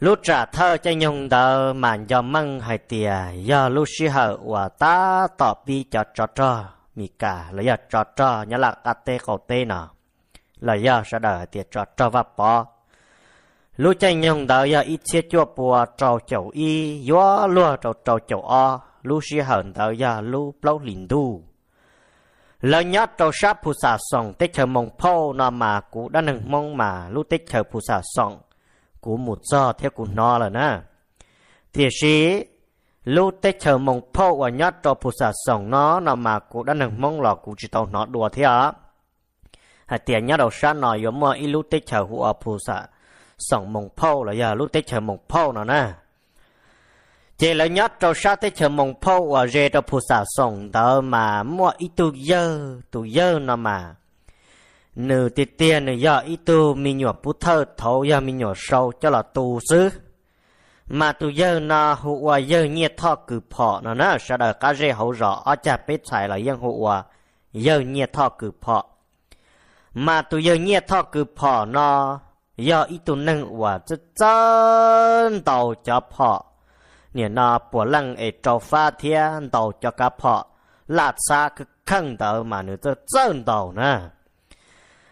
lúc trả thơ cho nhung đờ mà do măng hay tìa do lúc sĩ hở và ta tỏ bi cho trò trò mì cả là do trò trò nhớ là a tê cổ tê nọ là do sẽ đờ tìa trò trò và bỏ lúc cho nhung đờ giờ ít chia chua bùa trò chậu y gió lúa trò trò chậu o lúc sĩ hở đờ giờ lúc lâu lìn du lời nhớ trâu sáp phù sa sòng tết chờ mong phô nọ mà cũ đã nâng mong mà lúc tết chờ phù sa sòng cú một giờ theo cú nó là nè thì sĩ lưu tết chờ mong phô và nhát cho phụ xã sống nó nó mà cú đã nâng mong lọ cú chỉ tàu nó đùa thế á hạt tiền nhát đầu sáng nó yếu mơ ít lưu tết chờ hụa phụ xã sống mong phô là giờ lưu tết chờ mong phô nó nè chỉ là nhát cho sát tới chờ mong phô và rê trâu phụ xã sống đó mà mua ít tu dơ tu dơ nó mà nữ tiệt tiền nữ giờ ít tu mi nhỏ bút thơ thấu giờ mi nhỏ sâu cho là tu sư mà tu giờ na hụ hòa giờ nhiệt thọ cử phọ nó nó sẽ đợi cá rê hậu rõ ở chả biết xài là yên hụ hòa giờ nhiệt thọ cử phọ mà tu giờ nhiệt thọ cử phọ nó giờ ít tu nâng hòa chứ chân đầu cho phọ nè nó bùa lăng ở trâu pha thiên đầu cho cá phọ lạt xa cứ khăn tàu mà nữ chất chân đầu nè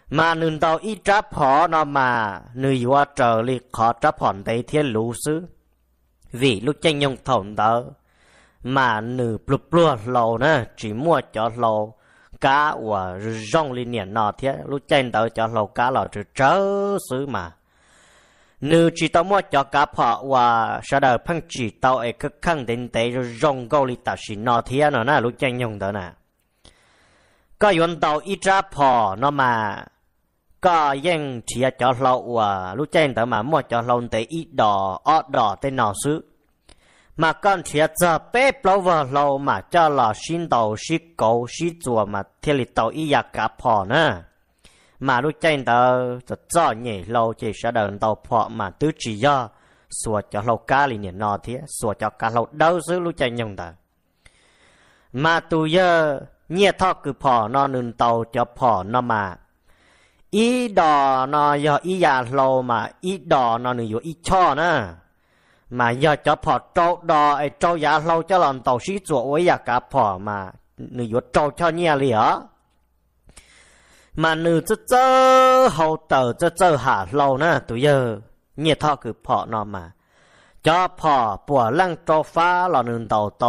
mà nương tàu ít tráp họ nó mà nữ vua trở lì khó tráp hòn tây thiên lũ xứ vì lúc tranh nhung thổng tớ mà nữ plù plù lầu nè chỉ mua cho lầu cá và rong liên niệm nọ thế lúc tranh tớ cho lầu cá lò trừ trớ xứ mà nữ chỉ tao mua cho cá họ và sau đó phăng chỉ tao ấy cứ khăng đến tế rong câu li ta chỉ nọ thế nó nè lúc tranh nhung đó nè có yon tàu ít tráp họ nó mà có yên chỉ cho lâu à lúc trên tớ mà mua cho lâu tới ít đỏ ở đỏ tới nào xứ mà con chỉ cho bé lâu vào lâu mà cho là xin đầu xí cầu xí chùa mà thiên lịch đầu ít giặc cả phò nữa mà lúc trên tớ cho cho nhảy lâu chỉ sẽ đợn tàu phò mà tứ chỉ do sủa cho lâu cá liền niệm nọ thế sủa cho cá lâu đâu xứ lúc trên nhung tớ mà tụi giờ nhẹ thọ cứ phò nó nương tàu cho phò nó mà อีดอนอยออียาโลมาอีดอนอหนึ่งอยู่อีช่อนะมายอจะพอโจดอไอโจยาเราจะหลอนเต่าชีสจัวไว้อยากกับพอมาหนึ่งอยู่โจช่อเนี่ยเลยหรอมาหนึ่งจะเจอเขาเตอจะเจอหาเรานะตัวเยอะเนี่ยท่อคือพอนอมาจะพอปวดรังโจฟ้าหลอนหนึ่งเตาโต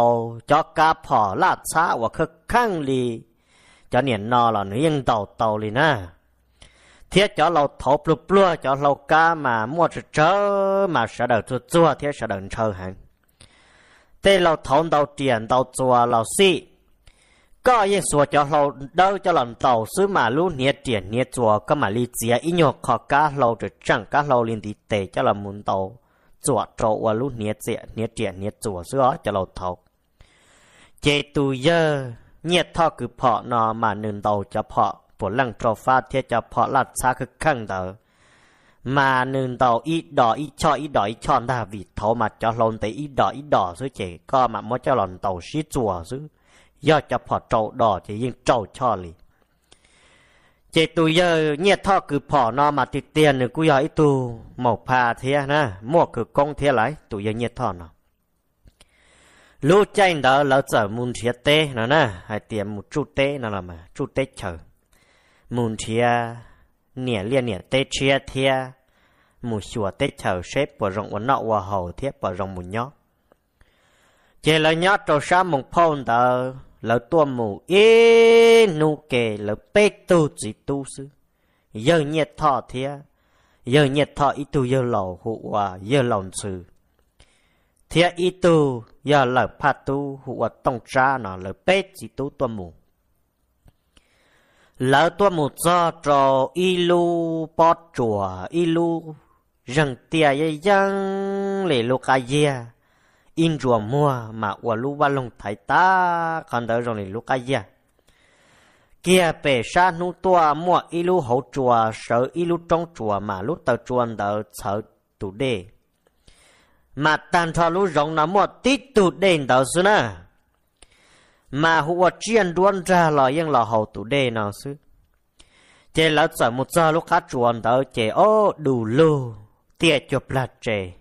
จะกับพอลาดช้าว่าคือข้งลีจะเหนียนนอหลอนหนึ่งยังเตาโตเลยนะ thế cho lâu thộp lụp lua cho lâu ca mà mua chữ chớ mà sợ đầu chua chua thế sợ đầu chơ hẳn thế lâu thộn đầu tiền đầu chua lâu xị có yên sủa cho lâu đâu cho lần tàu xứ mà lũ nhẹ tiền nhẹ chua có mà li chia ít nhọ khó cá lâu chữ chẳng cá lâu liên tí tệ cho là muốn tàu chua trộn và lũ nhẹ tiền nhẹ tiền nhẹ chua xứ đó cho lâu thộp chế tu giờ nhẹ thọ cứ phọ nó mà nương tàu cho phọ bộ lăng trò pha thế cho phó là xa cực khăn tờ mà nương tàu ít đỏ ít cho ít đỏ ít cho ta vì thấu mà cho lồn tới ít đỏ ít đỏ chứ chỉ có mà mới cho lòn tàu xí chùa chứ do cho phỏ trâu đỏ chỉ riêng trâu cho lì chỉ tụi giờ nhẹ thọ cứ phỏ nó mà thì tiền nữa cứ ấy tu màu pha thế na mua cứ công thế lại tụi giờ nhẹ thọ nó lúc tranh đó lỡ giờ muốn chia tê nó nè hay tiệm một chút tê nó là mà chút tê chờ mùn thia nẻ liên nẻ tê chia thia mù xùa tê chờ xếp bỏ rộng bỏ nọ bỏ hầu thiết bỏ rộng mù nhó chê lời nhó trò xa mùng phong tờ lỡ tua mù y nụ kề lỡ bê tu chỉ tu sư giờ nhiệt thọ thia giờ nhiệt thọ ít tu giờ lầu hụ hòa giờ lòng sư thia ít tu giờ lỡ pa tu hụ hòa tông tra nó lỡ bê chỉ tu tua mù lỡ tua một do trò ilu po chùa ilu rằng tia ye yang lệ lô ca ye in chùa mua mà ua lu ba lông thái ta còn đỡ rồi lệ lô ca ye kia bề sa nu tua mua ilu hậu chùa sợ ilu trong chùa mà lúc tờ chùa đỡ sợ tụ đề mà tàn cho lu rộng nó mua tít tụ đề đỡ xưa nè mà hùa chiên đuôn ra là yên là hậu tủ đề nào sư chế là sợ một giờ lúc khác chuồn tới chế ô đủ lô tia chụp là chế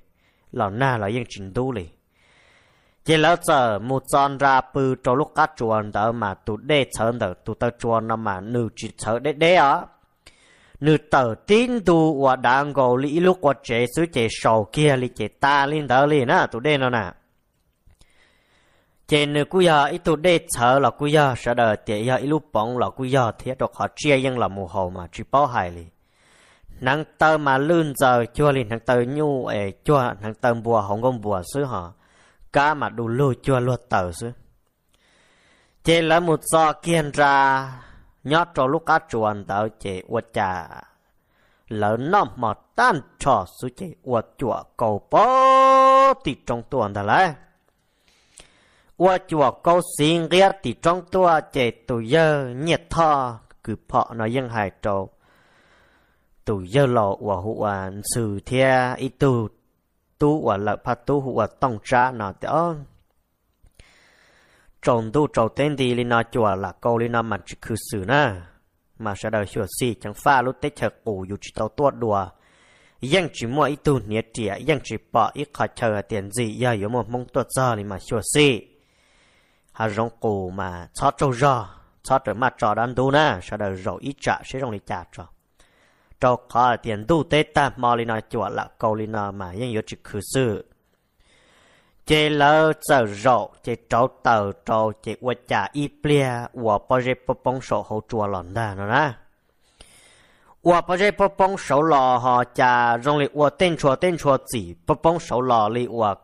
là na là yên trình tu lì chế là sợ một giờ ra bư cho lúc khác chuồn tới mà tủ đề chở tới tủ tơ chuồn nó mà nữ chỉ chở đế đế á nữ tờ tin tu và đang gồ lý lúc và chế sư chế sầu kia lý chế ta lên tới liền na tủ đề nào nè chỉ nữ cú giờ ít tụ đê chờ là cú giờ sợ đờ tiệt giờ ít lúc bóng là cú giờ thì đọc họ chia nhưng là mù hồ mà chỉ bao hại li nàng tơ mà lươn giờ chua li nàng tơ nhu ấy chua nàng tơ bùa hồng công bùa xứ họ cá mà đủ lưu chua luôn tờ xứ chỉ là một do kiên ra nhót cho lúc cá chuồn tờ chị uất trà lỡ nó mà tan trò xứ chị uất chua cầu bó thì trong tuần thà lại chùa câu xin thì trong tua 我就高兴个地中多这都要热他，佮跑那沿海州，都要老我胡玩数天一度，都我了怕都我冻炸那的哦。trồng tu tu trầu tên thì lên nó chùa là câu lý nó mặt chỉ khử xử na mà sẽ đời sửa xì chẳng pha lúc tết chờ cũ dù chỉ tàu yang chỉ mua ít tu nhiệt chỉ bỏ ít khó chờ tiền gì giờ yếu một mong tuột giờ thì mà sửa xì hà rong cổ mà cho trâu rò cho trở mặt trò đan đu na sao đời rổ ít trả sẽ rong đi trả trò trò khó tiền đu tê ta mò lên nói chuột là câu lên nói mà nhưng yếu chỉ khử sự chế lỡ sợ rộ chế trâu tàu trâu chế qua trả y plia và bao giờ bao bông sổ hậu chùa lòn đà nó na và bao giờ bao bông sổ lò họ trả rong lì và tên chùa tên chùa chỉ bao bông sổ lò lì và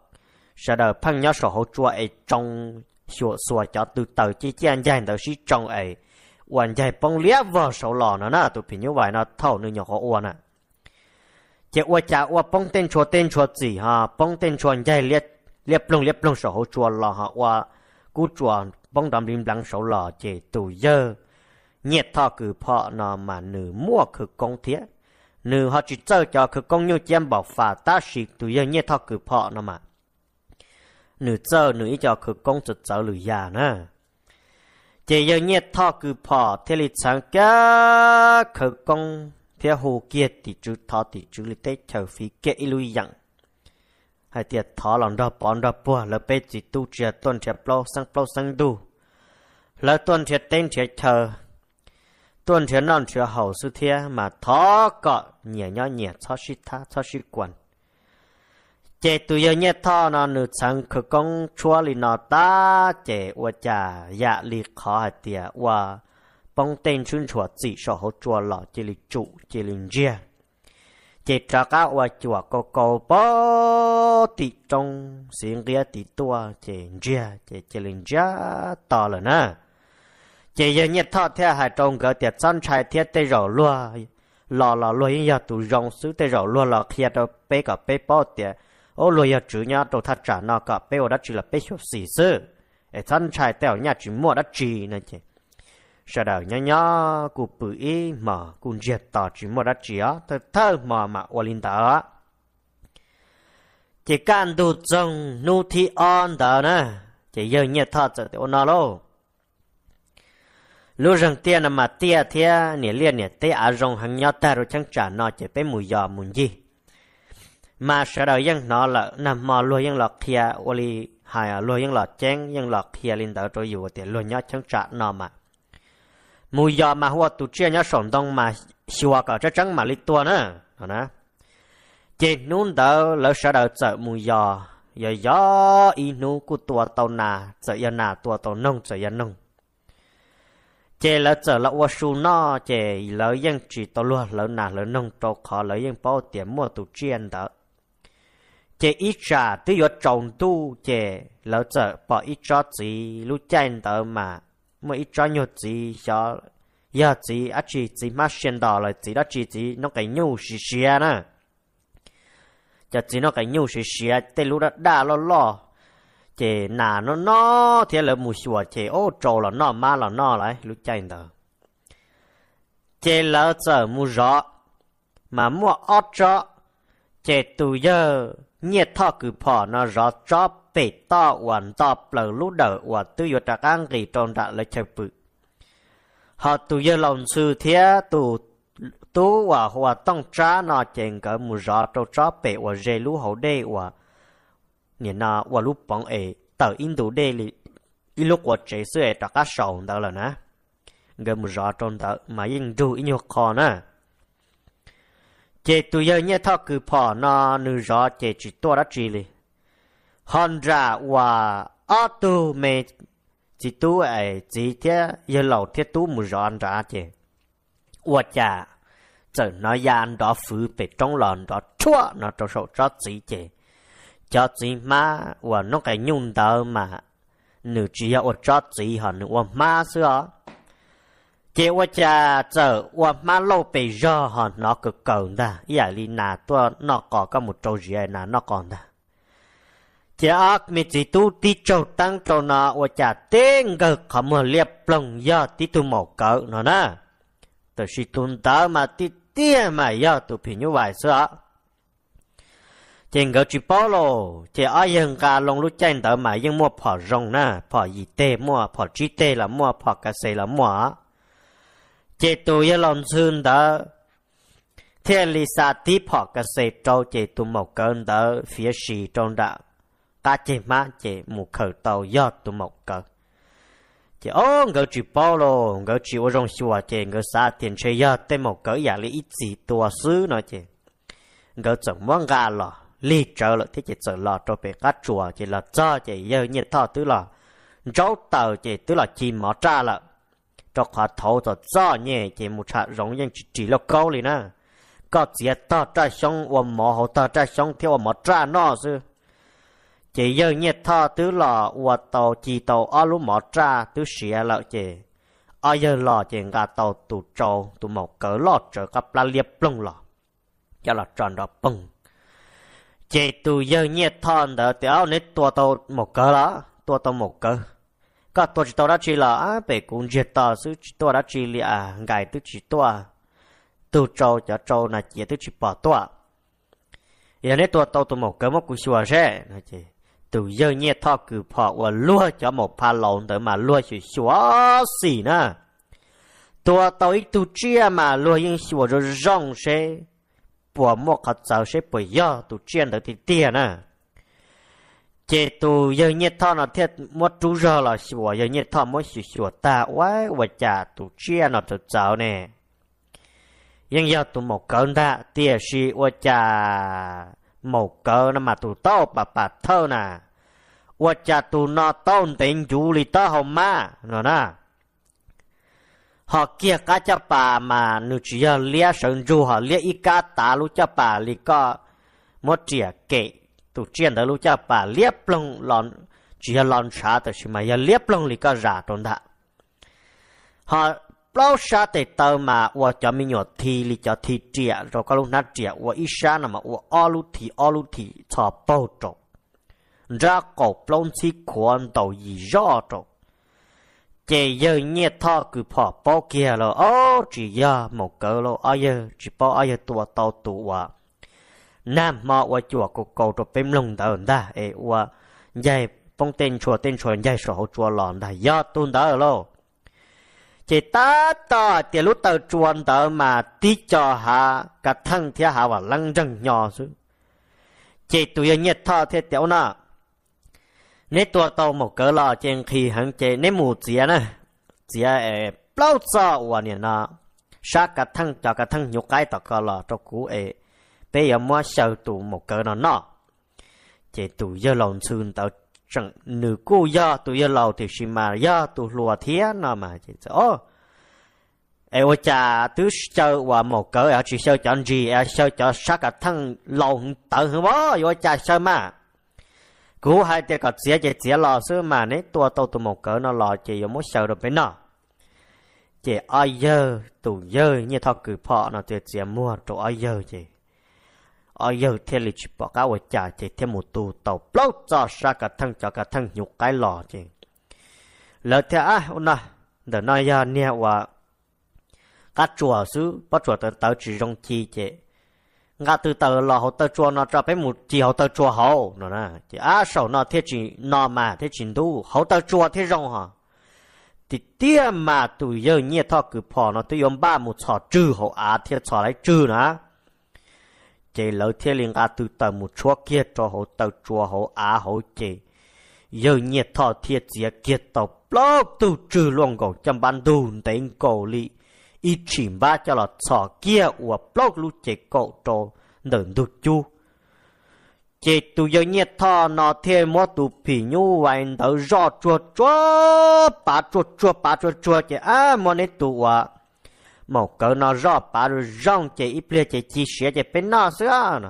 sau đó phăng nhớ sổ hậu chùa ấy trong xua xua cho từ từ chi chi anh dành tờ sĩ trong ấy quan dạy bông lía vờ sầu lò nó nè tụi phi như vậy nó thầu nương nhỏ khó uan à chỉ uan cha uan bông tên chua tên chua gì ha bông tên chua dạy liệt liệt lông liệt lông sầu chua lò ha uan cú chua bông đầm lim lăng sầu lò chỉ tụ dơ nhiệt thọ cử phọ nó mà nữ mua cử công thiết nữ họ chỉ chơi cho cử công như chém bảo phà ta sĩ tụ dơ nhiệt thọ cử phọ nó mà nữ chờ nữ cho cứ công trực cháu lửa già nè chỉ giờ nhiệt thọ cứ bỏ thế lịch sáng cả cứ công phía hồ kia thì chú thọ thì chú lịch tết chờ phí kia ilu dặn hai tiệt thọ lòng đó bọn đó bùa là bê chỉ tu trìa tuần trìa plau sang plau sang đu lỡ tuần trìa tên trìa chờ tuần trìa non trìa hậu sư thia mà thọ cọ nhẹ nhó nhẹ cho sĩ tha cho sĩ quản chế tu yo nhé tho nó nữ sang khờ công chúa li nó ta chế ua cha dạ li khó hạt tìa ua bóng tên xuân chúa chỉ sở hỗ chúa lọ chế li trụ chế li chia chế trả cá ua chúa có cầu bó tị trong xin kia tị tua chế chia chế chế li chia tò là nè chế yo nhé thọ theo hai trong gỡ tiệt son trai thiết tê rổ lua lò lò lua yên yo tu rong sứ tê rổ lua lò kia đâu bê cả bê bó tiệt ô lùi ya chữ nhá đồ thật trả nó cả bê ô đã chỉ là bê số xì sư ế thân trai tèo nhà chỉ mua đã chỉ nè chị sợ đào nhá nhá cụ bự ý mà cụ diệt tỏ chỉ mua đã chỉ á thật thơ mà mà ô linh tờ á chỉ can đủ dòng nu thi on tờ nè chỉ giờ nhiệt thật sợ tiểu nó lô lúc rằng tiền mà tiền thì nè liền nè tế á rong hàng nhá ta rồi chẳng trả nó chỉ bê mùi giò mùi gì mà sợ đầu dân nó là nằm mò lùi dân lọt thìa ô lì hay à lùi dân lọt chén dân lọt thìa lên tờ trôi dù thì lùi nhó chẳng trả nó mà mùi giò mà hoa tụ chia nhó sổn đông mà xua cả chắc trắng mà lít tua nữa hả nè chị nún tờ lỡ sợ đầu sợ mùi giò giờ gió y nú cú tua tàu nà sợ yên nà tua tàu nông sợ yên nông chè lỡ chở lỡ ô su nọ, chè lỡ yên chỉ tàu lúa lỡ nà lỡ nông tàu khó lỡ yên bao tiền mua tụ chiên đó chế ít ra tí yo trồng tu chế lỡ chợ bỏ ít cho gì lu chen tờ mà mà ít cho nhiều gì cho giờ gì á chỉ gì mà xuyên đỏ rồi gì đó chỉ gì nó cái nhiều xì xì nè cho chỉ nó cái nhiều xì xì tê lu đó đã lo lo chế nà nó nó thì là mù xùa chế ô trâu là nó má là nó lại lu chen tờ chế lỡ chợ mù rõ mà mua ót cho chế tù giờ nhiệt thọ cử phò nó rõ cho bể to hoàn to lần lũ đỡ hoàn tư yếu đặc ăn kỳ tròn đã lấy chạy bự họ tù giờ lòng sư thế tù tú và hòa tông trá nó chèn cỡ mù rõ trâu tró bể và dê lũ hậu đê và nhìn nó và lũ bóng ế tờ in đủ đê lì ít lúc của chế sư ế đặc cá sầu đó là nè người mù rõ trâu đó mà yên đủ in yêu khó nè chế tụi giờ nhớ thọ cứ phò nó nữ rõ chế chỉ to đã chỉ li hòn ra và ở tu mẹ chỉ tu ấy chỉ thế giờ lâu thế tu mù rõ anh ra chế và chả giờ nó ya anh đó phứ bị trong lòng đó chua nó trong sổ cho chỉ chế cho chỉ má và nó cái nhung đỡ mà nữ chỉ ở cho chỉ hòn nữ mà xưa chỉ qua cha chờ qua má lâu bị do họ nó cực cầu ta giờ à, li nà tua nó có có một trâu gì nà nó còn ta chỉ ác mi chỉ tu tí trâu tăng trâu nó qua cha tên gờ khó mờ liệp lòng do tí tu mổ cỡ nó nè tôi chỉ tuân tớ mà tí tia mà do tụ phi như vậy sợ, chèn gỡ chỉ bao lô chỉ ở yên cả lòng lúc chèn tớ mà yên mua phở rong nè phở gì tê mua phở chi tê là mua phở cà xê là mua chế tu yêu lòng xương đó thế lý sa tí họ cả sẽ trâu chế tu mộc cơn đó phía xì trong đó, ta chế má chế mù khẩu tàu do tu mộc cơn chế ô ngỡ chỉ bao lô ngỡ chỉ ô rong xua chế ngỡ sa tiền chơi do tên mộc cơ, giả lý ít gì tua xứ nó chế ngỡ chẳng mong gà lò lý trở lại thế chế trở lò cho bề cá chùa chế là cho chế yêu nhiệt thọ tứ lò rau tàu chế tứ là chìm mỏ tra lợn cho khóa thấu cho rõ nhẹ chỉ một chả rộng yên chỉ chỉ lo câu liền nè có chỉ ta trái sống và mỏ hậu ta trái sống theo mỏ tra nó sư chỉ giờ nhiệt tha tứ lò và tàu chỉ tàu ở lúc mỏ tra tứ xìa lợ chỉ ở giờ lò chỉ cả tàu tụ trâu tụ mỏ cỡ lò trở gặp la liệp lông lò cho là tròn đó bông chỉ tụ giờ nhiệt tha đỡ tiểu nít tua tàu mỏ cỡ đó tua tàu mỏ cỡ cả tổ chức tao đã chỉ là về bể cũng diệt tao sư chỉ đã chỉ là ngài tức chỉ tao tu châu cho châu là chỉ tức chỉ bỏ tao giờ này tao tao tụi một cái mốc cũng xua rẽ nói chị từ giờ nghe thọ cử phọ và lúa cho một pha lộn để mà lúa chỉ xua xì nè tua tao ít tu chia mà lúa yên xua rồi rong xe bỏ một hạt dầu xe bỏ yo tu chia được thì tiền nè chế tu giờ nhiệt thọ nó thiệt một chú giờ là sủa giờ nhiệt thọ mỗi sủa sủa ta quá và chả tu chia nó tu cháu nè nhưng giờ tu một cơn ta tia si và chả một cơn nó mà tu to bà bà thơ nè và chả tu nó tôn tình chú lì tơ hồng ma nó nè họ kia cá cha bà mà nữ chỉ giờ lia sơn du họ lia ít cá tá lu cha bà lì có một chìa kệ tu chiến đó lúc cha bà liếp lông lon chỉ là lon xa tới mà ya liếp lông lì cả ra trốn đã họ bao xa tới tàu mà và cho mi nhỏ thì lì cho thì trẻ rồi có lúc nát trẻ và ít xa nằm mà và ở lúc thì ở lúc thì cho bao trộn ra cổ plong si quan đầu gì rõ trộn chỉ giờ nhẹ thọ cứ bỏ bao kia lo ô chỉ giờ một cỡ lo ai giờ chỉ bao ai giờ tua tàu tua nam mọ wa chùa cục cầu trộp bếm lùng tờ da ê wa dạy phong tên chùa tên chùa dạy sổ hậu chùa lòn da do tuôn tờ lô chỉ ta ta tiền lúc tờ chuồn tờ mà ti cho hà cả thăng thia hà và lăng răng nhỏ xuống chỉ tụi nhiệt thọ thế tiểu na, nếu tua tàu một cỡ lò trên khi hắn chế nếu mù chia na, chia ế bao cho và nè nọ sa cả thăng cho cả thăng nhục cái tờ cỡ lò cho cú ế bây giờ mua sầu tụ một cỡ nó nọ chỉ tụ giờ lòng xương tao chẳng nữ cô giờ tụ giờ lòng thì xì mà giờ tụ lùa thía nó mà chỉ ô em ôi cha tứ sơ và một cỡ ở chỉ sơ chọn anh gì em sơ cho sát cả thân lòng tận hơn bó ôi cha sơ mà cú hai tay cọt xía chỉ xía lò xưa mà nấy tua tao tụ một cỡ nó lò chỉ giống mỗi sơ được bên nọ, chỉ ai giờ tụ giờ như thọ cử phọ nó tuyệt xía mua chỗ ai giờ chỉ ở giờ thế lịch chỉ bỏ cá vật chả chỉ thêm một tù tàu lâu cho ra cả thân cho cả thân nhục cái lò chứ lỡ thế à ông nà để nói ra nè và các chùa xứ bắt chùa tới tới chỉ trong chi chứ ngã từ tờ lò hậu tờ chùa nó cho bé một chỉ họ tờ chùa họ nó nè chỉ à sau nó thế chỉ nó mà thế chỉ đủ hậu tờ chùa thế rong hả thì tiếc mà tụi giờ nhẹ thọ cứ bỏ nó tụi ông ba một sọ trừ họ à thế sọ lại trừ nữa chế lỡ thiên linh à từ tờ một chúa kia cho hổ tờ chúa hổ á hổ chế giờ nhiệt thọ thiệt dìa kia tàu lóc từ trừ luôn gầu chăm ban đùn tên cổ lị y chìm ba cho là sọ kia của blog lú chỉ cổ trò nở đụt chu chỉ tu giờ nhiệt thọ nó thiên mua tu phỉ nhu vậy tờ rọ chua chua bà chua chua bà chua chua chế à mò nè tu à một cỡ nó rõ bà rồi rong chạy ít lệ chạy chi xế chạy bên nó xưa nè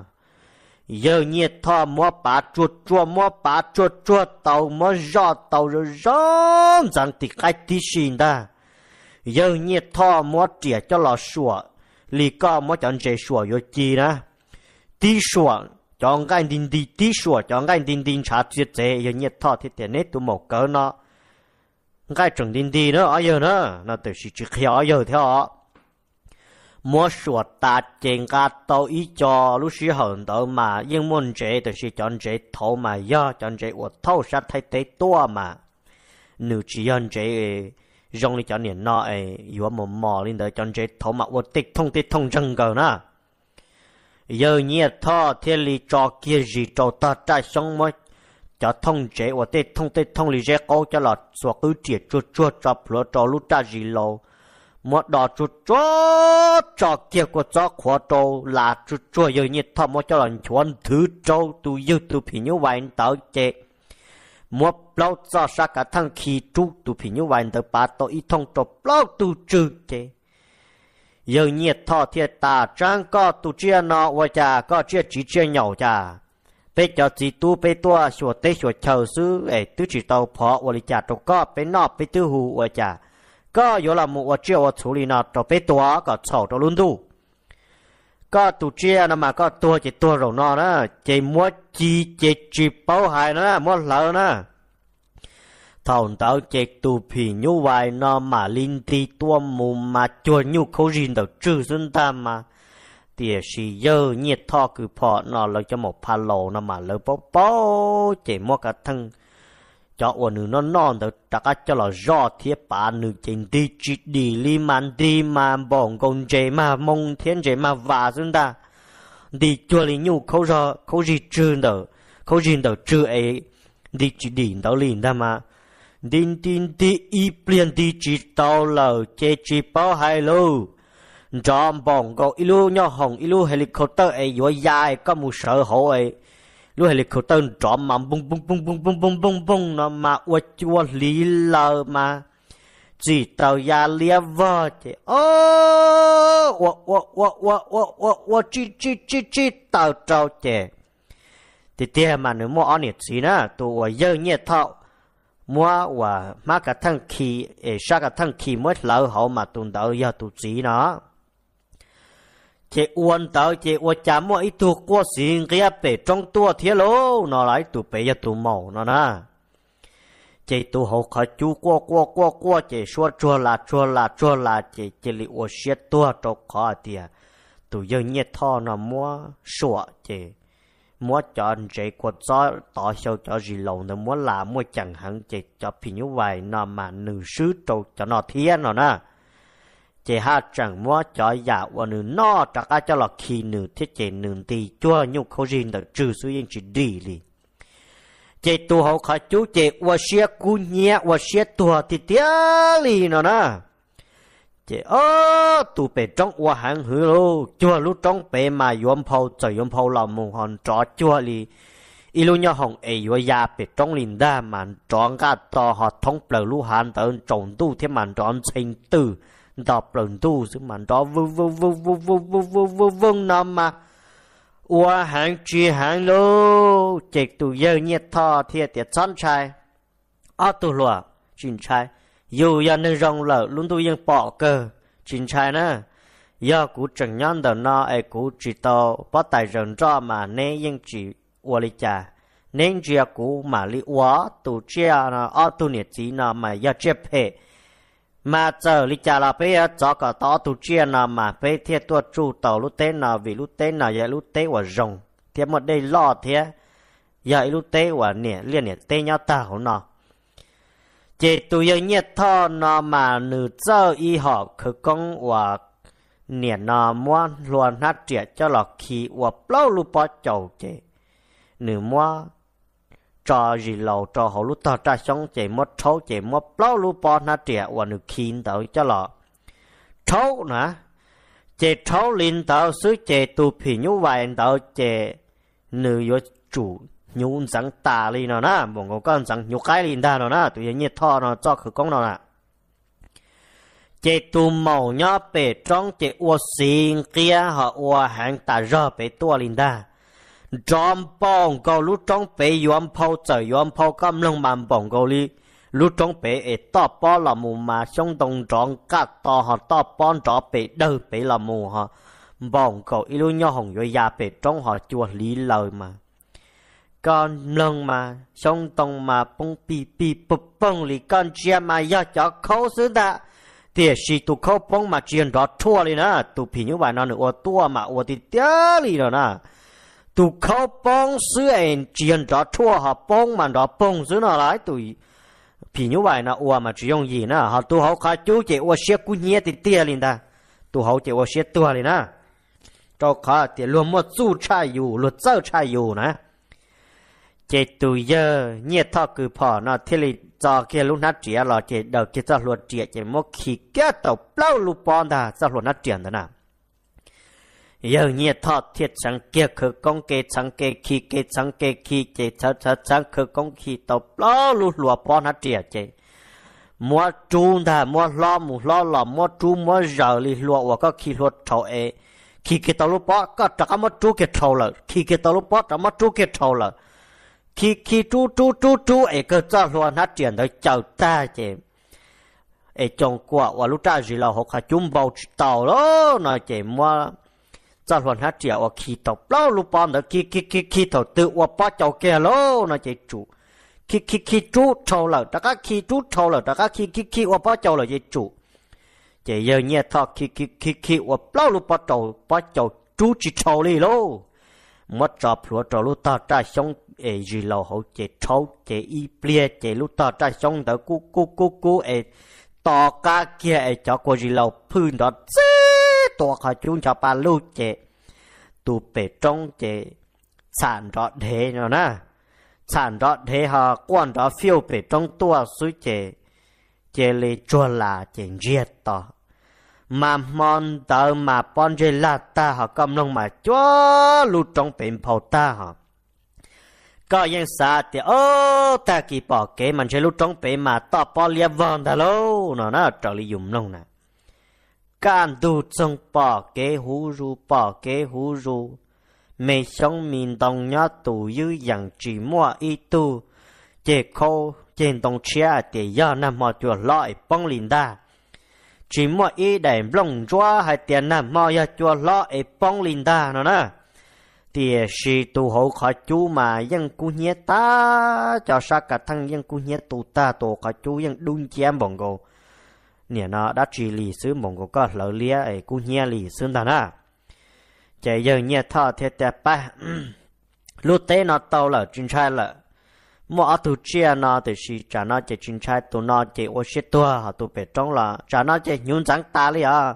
giờ nhiệt thọ mua bà chuột chua mua bà chuột chua tàu mua rõ tàu rồi rong rằng thì cái tí xin ta giờ nhiệt thọ mua trẻ cho lò sủa lì co mua chọn trẻ sủa vô chi đó tí sủa chọn cái đình đi tí sủa chọn cái đình đình trả chuyện dễ giờ nhiệt thọ thì tiền nết tụ một cỡ nó cái trồng đình đi nữa ở giờ nữa nó tự sự chỉ khi ở giờ theo mua sổ ta chèn cả tàu ý cho lúc sĩ hận tàu mà yên môn chế từ sĩ chọn chế mà do chọn chế của thâu sát thay mà nữ chỉ yên chế rong đi chọn niệm ấy yếu mồm mò lên tới chọn chế mà của tích thông tích thông chân cờ na giờ nhiệt thọ thiên lý cho kia gì cho ta trai xong mới cho thông chế của tích thông tích thông lý chế cho lọt xóa cứ triệt chuột cho plo cho lúc ta gì lâu một đó chú chó cho kia của chó khó trâu là chú chó yêu nhiệt thọ một cho lần chuẩn thứ trâu tu yêu tu phí như vậy tao chê một lâu cho sa cả thằng khí chú tu phí như vậy tao bà tao ít thông trộp lâu tu trừ chê yêu nhiệt thọ thiệt ta trang có tu chia nọ và chả có chia chỉ chia nhau chả bây giờ chỉ tu bây tua sửa tê sửa chờ sư ấy tứ chỉ tàu phó và lý trả trâu có bây nọ bây tư hù và chả ก็ยละมูว่าเจ้าว่าถูลีน่ะตัวเป็ตัวก็ชอบตัวลุนดูก็ตัวเจ้านะมาก็ตัวจิตตัวเราเนาะนะใจมัวจีใจจีเป้าหายนะมัวเหล่านะทองเต่าเจกตูผียูวายนอมาลินตีตัวมุมมาจวนยูเขารินเต่าจื้อสุนตามมาเตี๋ยสีเยอะเงียดท่อคือพอนอนเราจะหมกพาโลนะมาเลยป๊อปเจมัวกระทั่ง cho ua nữ nó non tao ta cá cho là do thiết bà nữ chính đi chỉ đi li man đi mà bỏng con chế mà mong thiên chế mà vả chúng ta đi cho li nhu khâu ra khâu gì trừ đâu khâu gì đâu trừ ấy đi chỉ đi đâu liền ta mà đi đi đi y plien đi chỉ tao là chế chỉ bao hai lô trong bỏng công ilu nhau hồng ilu helicopter ấy vô dài có một sở hữu ấy lúc hệ liệt tân trọ mà bung bung bung bung bung bung bung bung nó mà ua chua lý lờ mà chỉ tàu ya lia vơ thì ô ua ua ua ua ua ua ua chi chi chi chi tàu trâu thì tiền mà nếu mua ăn nhiệt gì nữa tụ ua dơ mua ua má cả thằng kỳ ấy sa cả thằng mới lỡ hậu mà tụi đỡ giờ tụi gì nó chị uốn tớ chị uốn chạm mua ít thuốc qua xin kia bể trong tua thế lô nó lại tụ bể ya tụ màu nó na chị tụ hậu khởi chú qua qua qua qua chị xua chua là chua là chua là chị chị li uốn xiết tua trong khó tiệt à. tụ giờ nhiệt thọ nó mua sủa chị mua cho anh chị quật gió tỏ sâu cho gì lâu nó mua là mua chẳng hẳn chị cho phi như vậy nó mà nữ sứ trâu cho nó thiên nó na chị ha chẳng mua cho giả và nữ nó chắc ai cho là khi nữ thiết chế nữ thì chua nhục khâu riêng được trừ suy yên chỉ đi liền chị tu hậu khả chú chị và xe cu nhẹ và xe tua thì tiếc lì nó nè chị ơ tu bề trong và hàng hư lô chua lúc trong bề mà yếm phâu cho yếm phâu lòng mùng hòn trọ chua lì ý lúc hồng ấy và ya bề trong liền đa mà trọn cả to họ thông bờ lu hàn tận trồng tu thế mà trọn sinh tử dọc lần tu sự mà đó vô vô vô vô vô vô vô vô vô nằm mà ua hàng chi hàng lô chỉ tu giờ nhiệt thọ thiệt tiệt chăn trai ở tù lùa chính trai dù giờ nên rong lợ luôn tu yên bỏ cơ chính trai nè giờ cú trần nhân đầu nó ai cú chỉ to bắt tài rần cho mà nên yên chỉ ua li cha nên chia cú mà li ua tu chia nó ở tù nhiệt chí nó mà giờ chia phê mà giờ lý trả là bây ờ, cho cả to tu chia nào mà bây thiệt tu trụ tàu lúc tế nào ờ, vì lúc tế nào ờ, vậy lúc tế của rồng thiệt một đây lo thế vậy lúc tế của nè liền nè tế nhau tàu nó chỉ tu yêu nhiệt thọ nó mà nữ giờ y họ cứ công và nè nó mua luôn hát triệt cho lọ khí và bao lúc bỏ chầu chế nữ mua cho gì lâu cho họ lúc ta ra xong chạy mất cháu chạy mất bao lúc bỏ nó trẻ và nữ khiến tới cho lọ cháu nữa chạy cháu lên tàu xứ chạy tù phì như vậy tàu chạy nữ vô chủ nhu sáng tà lên nó nè một con con sáng nhu cái lên ta nó nè tụi nhiên thọ nó cho khử công nó nè chạy tù màu nhó bể trong chạy ua xin kia họ ua hàng tà rơ bể tua lên ta trong bong go lu trong pe yuan po zở yuan po cam lông man bong go li lu trong pe e to po là mù mà sông đồng tròn cả to họ to pon trọ pe đơ pe là mù họ bong go ilu nho hồng yo ya pe trong họ chùa lý lời mà con lông mà sông đồng mà bong pi pi bập bong li con chia mà ya cho khâu sư đã thì chỉ tụ khâu bong mà chuyện đó chua li nè tụ phi như vậy nó nữa tua mà tua thì tiếc li rồi nè tu khó bong sư en chuyện đó thua họ bông mà đó bông sư nó lại tụi vì như vậy là ua mà chỉ dùng gì nữa họ tu họ khai chú chỉ ua xe cú nhẹ thì tia liền ta tu họ chỉ ua xe tua liền á cho khó thì luôn mua chú chai dù luôn dâu chai dù nè chỉ tụi giờ nhẹ thọ cứ phò nó thế là cho kia lúc nát trẻ là chỉ đầu kia cho luật trẻ chỉ mua khí kia tàu bao lụp bòn ta cho luật nát trẻ nữa nào thọ thiệt chẳng chẳng chẳng chẳng công công 有你他铁成结去讲给成给去给成给去这成成成去讲去到老路路帮他这这。mua chú đã mua lo mù lo lo mua chú mua giờ lì lo và có khi lo trâu e khi cái tàu lúc bỏ có trả mua chú cái trâu lợ khi cái tàu lúc bỏ trả mua chú cái trâu lợ khi khi chú chú chú chú e cơ cho lo nát chuyển tới chào ta chị e chồng quả và lúc ta gì là học hạ chúng bao tàu đó nói chị mua sao hoàn hát trẻ ở khi tàu lâu lúc bom nữa khi khi khi khi tàu tự ở ba cháu kia lô nó chạy chủ khi khi khi chú trâu là đã các khi chú trâu là đã các khi khi khi ở ba cháu là chạy chủ chạy giờ nhẹ thọ khi khi khi khi ở lâu lúc ba cháu ba cháu chú chỉ trâu đi lô mất trò phuộc trò lúc ta ra xong ấy gì lâu hậu chạy trâu chạy y plia chạy lúc ta ra xong đó cú cú cú cú ấy tỏ ca kia ấy cho cô gì lâu phun đó chứ ตัวขอจุนจะปาลูกเจตูเปจงเจสานรอดเทเนาะนะสานรอดเทหากวนรอฟิวเปจงตัวสุเจเจเลยจวนลาเจเรียต่อมามอนเตอมาปอนเจลาตาหากำลังมาจ้วลูจงเป็นเผาตาหาก็ยังสาเตโอ้ตากี่ปอกเกมันใช้ลูกจ้องเปมาต่อปอเลียบวอนตาโลเนาะนะจอลิยุมลงนะ can du trong bỏ kế hú ru bỏ kế hú ru mê sống mình đồng nhá tù dư dặn chỉ mua y tu chế khô trên đồng chia để do nam bông lìn đa chỉ mua y để lòng chua hay tiền nam mò ya chuột bông lìn đa nó nè thì si tu hậu khó mà dân cú nhé ta cho sa cả dân cú nhé tu ta tổ khó chú dân đun chém bọn gồ nè nó đã trì lì sư mong của có lỡ lia ấy cũng nhẹ lì sư đàn à chạy giờ nhẹ thọ thế đẹp ba lúc tế nó tàu là chính trai là ở tu chia nó thì si trả nó chạy chính trai tu nó chạy ô xí tua họ tu bể trong là trả nó chạy nhún trắng ta li à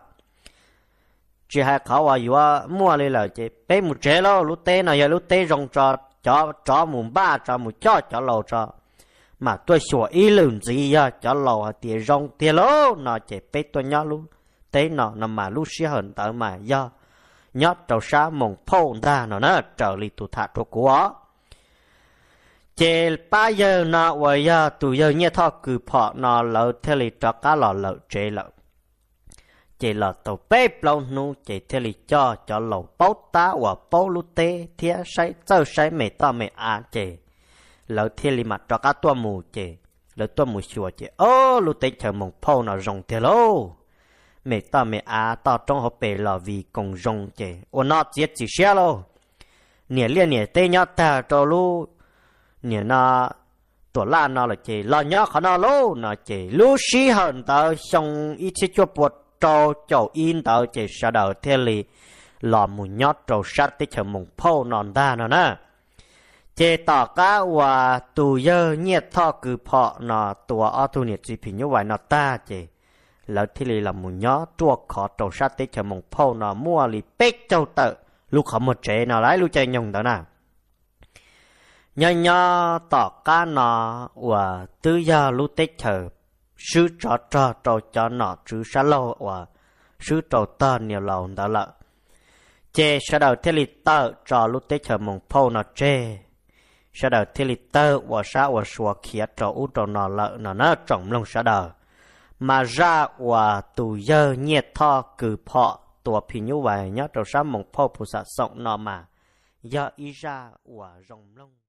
chỉ hai khảo à vừa mua li là chạy bê một chế lo lúc tế nó giờ lúc tế rong cho cho cho mùng ba cho mùng chó cho lầu cho mà tôi sủa ý lượng gì à cho lò à tiền rong tiền lố nó chạy bê tôi nhá luôn thế nó nó mà lúc xí hận tới mà do nhớ trâu xa mong phong ra nó nó trở lì tụ thả trô của chế ba giờ nó vậy giờ tụ giờ nhớ thọ cứ phọ nó lỡ thế lì cho cá lò lỡ chế lỡ chế là tàu bếp lâu nu chế thế lì cho cho lò bốc tá và bốc lút tê thía say tơ say mẹ to mẹ à chế lỡ thiên li mặt cho cá tua mù chè lỡ tua mù chùa chè ô lũ tê chờ mong phô nó rồng thế lô mẹ ta mẹ á ta trong hộp bể là vì cùng rồng chè ô nó giết chỉ xe lô nè lia nè tê nhá ta cho lu, nè na tổ la nó là chè lo nhá khó nó lô nó chè lu xí hận tao xong ít xí chua bột cho cháu in tao chè sao đầu thiên li lò mù nhót trâu sát tới chờ mùng phô nòn ta nó nè chế tỏ cá và tù dơ nhiệt thọ cứ phọ nó tùa ô thu nhiệt gì phí như vậy nó ta chế lỡ thì lì là mù nhó chua khó trầu sát tế chờ mong phâu nó mua lì bếch châu tự lúc khó một chế nó lái lúc chạy nhung đó nà, nhỏ nhỏ tỏ cá nó và tư dơ lúc tế chờ sư trò trò trò cho nó chứ xa lâu và sư trò tơ nhiều lâu đó lợ chế sau đầu thế lì tơ trò lúc tế chờ mong phâu nó chế sa đờ thì lì tơ và sa và sùa khía trò u trò nọ lợ nọ nó trọng lòng sa đờ mà ra và tù dơ nhẹ tho cử phọ tùa phì như vầy nhớ trò sa mong phô phù sa sọng nọ mà do ý ra và rồng lông